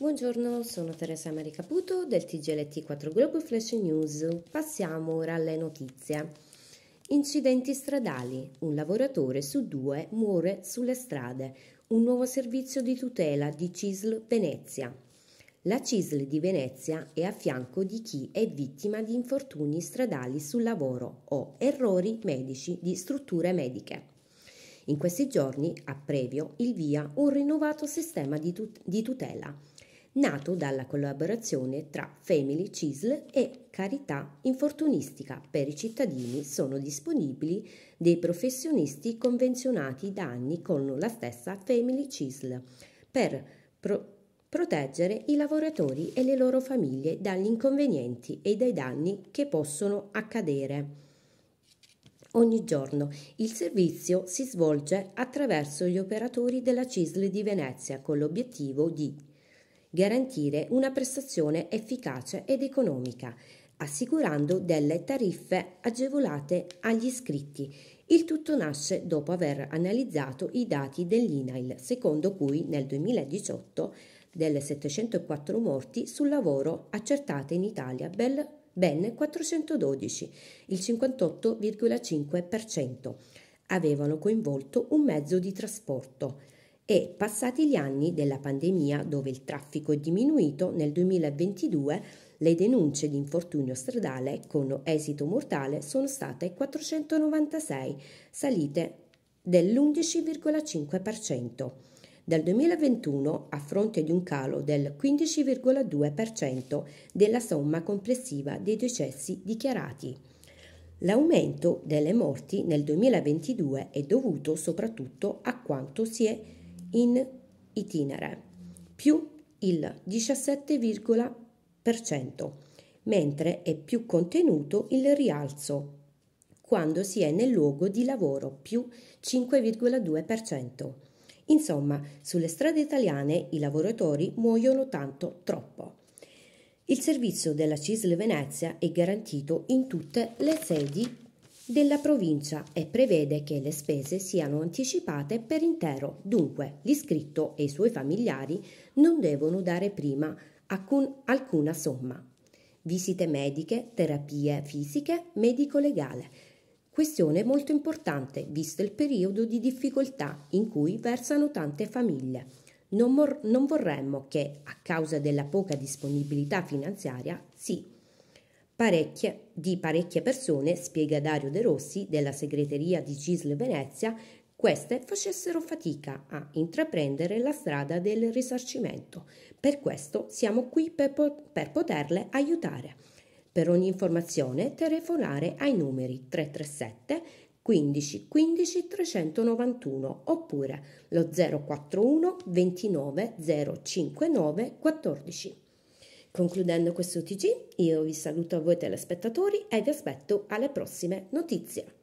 Buongiorno, sono Teresa Maria Caputo del TGLT4 Globo Flash News. Passiamo ora alle notizie. Incidenti stradali. Un lavoratore su due muore sulle strade. Un nuovo servizio di tutela di CISL Venezia. La CISL di Venezia è a fianco di chi è vittima di infortuni stradali sul lavoro o errori medici di strutture mediche. In questi giorni, a Previo, il via un rinnovato sistema di, tut- di tutela nato dalla collaborazione tra Family CISL e Carità Infortunistica. Per i cittadini sono disponibili dei professionisti convenzionati da anni con la stessa Family CISL per pro- proteggere i lavoratori e le loro famiglie dagli inconvenienti e dai danni che possono accadere. Ogni giorno il servizio si svolge attraverso gli operatori della CISL di Venezia con l'obiettivo di garantire una prestazione efficace ed economica, assicurando delle tariffe agevolate agli iscritti. Il tutto nasce dopo aver analizzato i dati dell'INAIL, secondo cui nel 2018 delle 704 morti sul lavoro accertate in Italia bel, ben 412, il 58,5%, avevano coinvolto un mezzo di trasporto e passati gli anni della pandemia dove il traffico è diminuito, nel 2022 le denunce di infortunio stradale con esito mortale sono state 496, salite dell'11,5%. Dal 2021, a fronte di un calo del 15,2% della somma complessiva dei decessi dichiarati. L'aumento delle morti nel 2022 è dovuto soprattutto a quanto si è in itinere, più il 17,%, mentre è più contenuto il rialzo quando si è nel luogo di lavoro, più 5,2%. Insomma, sulle strade italiane i lavoratori muoiono tanto troppo. Il servizio della CISL Venezia è garantito in tutte le sedi della provincia e prevede che le spese siano anticipate per intero. Dunque, l'iscritto e i suoi familiari non devono dare prima alcuna somma. Visite mediche, terapie fisiche, medico-legale. Questione molto importante visto il periodo di difficoltà in cui versano tante famiglie. Non, non vorremmo che, a causa della poca disponibilità finanziaria, si parecchie, di parecchie persone, spiega Dario De Rossi della segreteria di Cisle Venezia, queste facessero fatica a intraprendere la strada del risarcimento. Per questo siamo qui per, po- per poterle aiutare. Per ogni informazione telefonare ai numeri 337 15 15 391 oppure lo 041 29 059 14. Concludendo questo TG, io vi saluto a voi telespettatori e vi aspetto alle prossime notizie.